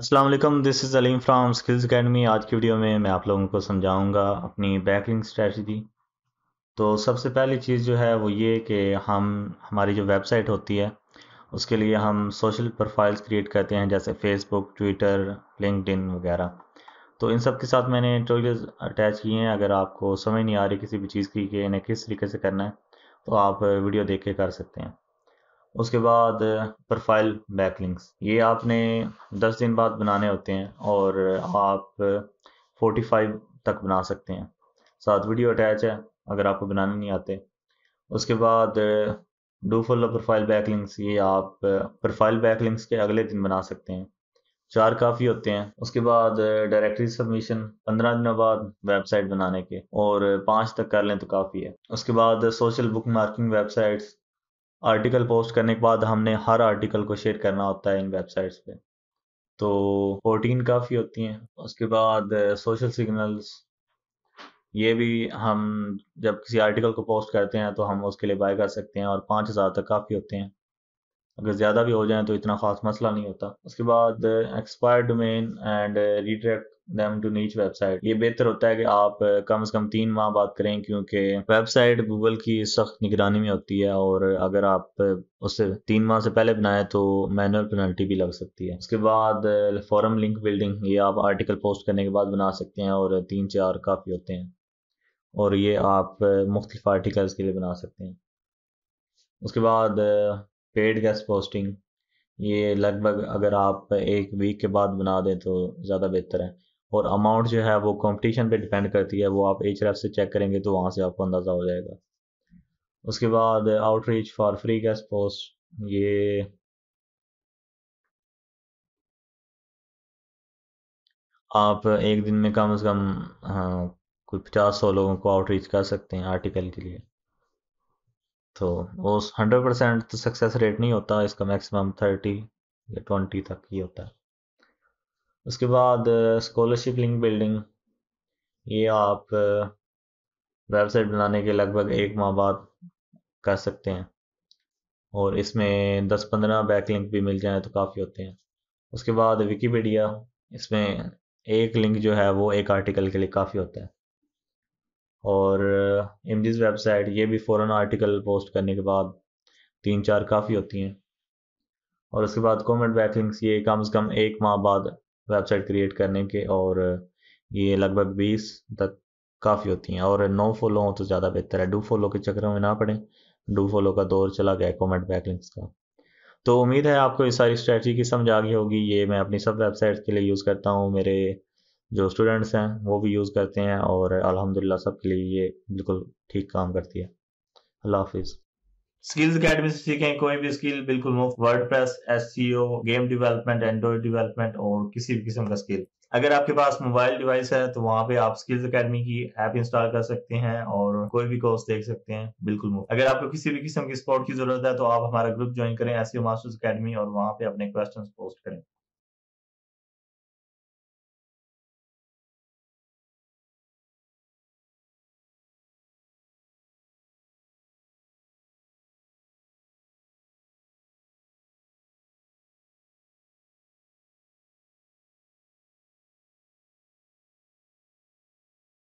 Aslam this is Aleem from skills academy आज की video में मैं आप लोगों को समझाऊंगा अपनी बैकलिंग स्ट्रेटजी तो सबसे पहली चीज़ जो है वो ये कि हम हमारी जो वेबसाइट होती है उसके लिए हम सोशल प्रोफाइल्स क्रिएट करते हैं जैसे फेसबुक ट्विटर लिंकड वगैरह तो इन सब के साथ मैंने ट्रोल अटैच किए हैं अगर आपको समझ नहीं आ रही किसी भी चीज़ की कि इन्हें किस तरीके से करना है तो आप वीडियो देख के कर सकते हैं उसके बाद प्रोफाइल बैकलिंक्स ये आपने 10 दिन बाद बनाने होते हैं और आप 45 तक बना सकते हैं साथ वीडियो अटैच है अगर आपको बनाने नहीं आते उसके बाद डू फॉलो प्रोफाइल बैकलिंक्स ये आप प्रोफाइल बैकलिंक्स के अगले दिन बना सकते हैं चार काफ़ी होते हैं उसके बाद डायरेक्टरी सबमिशन पंद्रह दिनों बाद वेबसाइट बनाने के और पाँच तक कर लें तो काफ़ी है उसके बाद social bookmarking websites article post करने के बाद हमने हर आर्टिकल को शेयर करना होता है इन वेबसाइट्स पे तो फोर्टीन काफ़ी होती हैं उसके बाद सोशल सिग्नल्स ये भी हम जब किसी आर्टिकल को पोस्ट करते हैं तो हम उसके लिए बाय कर सकते हैं और पाँच हज़ार तक काफ़ी होते हैं अगर ज़्यादा भी हो जाए तो इतना ख़ास मसला नहीं होता उसके बाद expire domain and retract them to niche website ये बेहतर होता है कि आप कम से कम तीन माह बात करें क्योंकि वेबसाइट गूगल की सख्त निगरानी में होती है और अगर आप उससे तीन माह से पहले बनाए तो मैनुअल पेनल्टी भी लग सकती है उसके बाद फॉरम लिंक बिल्डिंग ये आप आर्टिकल पोस्ट करने के बाद बना सकते हैं और तीन चार काफ़ी होते हैं और ये आप मुख्त आर्टिकल्स के लिए बना सकते हैं उसके बाद पेड गैस पोस्टिंग ये लगभग अगर आप एक वीक के बाद बना दें तो ज़्यादा बेहतर है और अमाउंट जो है वो कंपटीशन पे डिपेंड करती है वो आप एच से चेक करेंगे तो वहाँ से आपको अंदाज़ा हो जाएगा उसके बाद outreach for free guest post ये आप एक दिन में कम से कम हाँ, कोई पचास सौ लोगों को आउटरीच कर सकते हैं आर्टिकल के लिए तो वो हंड्रेड परसेंट तो सक्सेस रेट नहीं होता इसका मैक्सिमम थर्टी या ट्वेंटी तक ही होता है उसके बाद स्कॉलरशिप लिंक बिल्डिंग ये आप वेबसाइट बनाने के लगभग एक माह बाद कर सकते हैं और इसमें 10-15 लिंक भी मिल जाए तो काफ़ी होते हैं उसके बाद विकीपीडिया इसमें एक लिंक जो है वो एक आर्टिकल के लिए काफ़ी होता है और इमजिस वेबसाइट ये भी फ़ौरन आर्टिकल पोस्ट करने के बाद तीन चार काफ़ी होती हैं और उसके बाद कॉमेंट बैक लिंक्स ये कम से कम एक माह बाद वेबसाइट क्रिएट करने के और ये लगभग बीस तक काफ़ी होती हैं और नो फॉलो हो तो ज़्यादा बेहतर है डू फॉलो के चक्कर में ना पड़े डू फॉलो का दौर चला गया कॉमेंट बैकलिंग्स का तो उम्मीद है आपको ये सारी स्ट्रैटी की समझ आ गई होगी ये मैं अपनी सब वेबसाइट्स के लिए यूज़ करता हूँ मेरे जो स्टूडेंट्स हैं वो भी यूज़ करते हैं और अलहमदिल्ला सब के लिए ये बिल्कुल ठीक काम करती है अल्लाह हाफिज़ स्किल्स अकेडमी से सीखें कोई भी स्किल बिल्कुल मुफ्त वर्ड प्रेस एस गेम डेवलपमेंट एंड्रॉइड डेवलपमेंट और किसी भी किस्म का स्किल अगर आपके पास मोबाइल डिवाइस है तो वहाँ पे आप स्किल्स अकेडमी की ऐप इंस्टॉल कर सकते हैं और कोई भी कोर्स देख सकते हैं बिल्कुल मुफ्त अगर आपको किसी भी किस्म की स्पोर्ट की जरूरत है तो आप हमारा ग्रुप ज्वाइन करें एस मास्टर्स अकेडमी और वहाँ पे अपने क्वेश्चन पोस्ट करें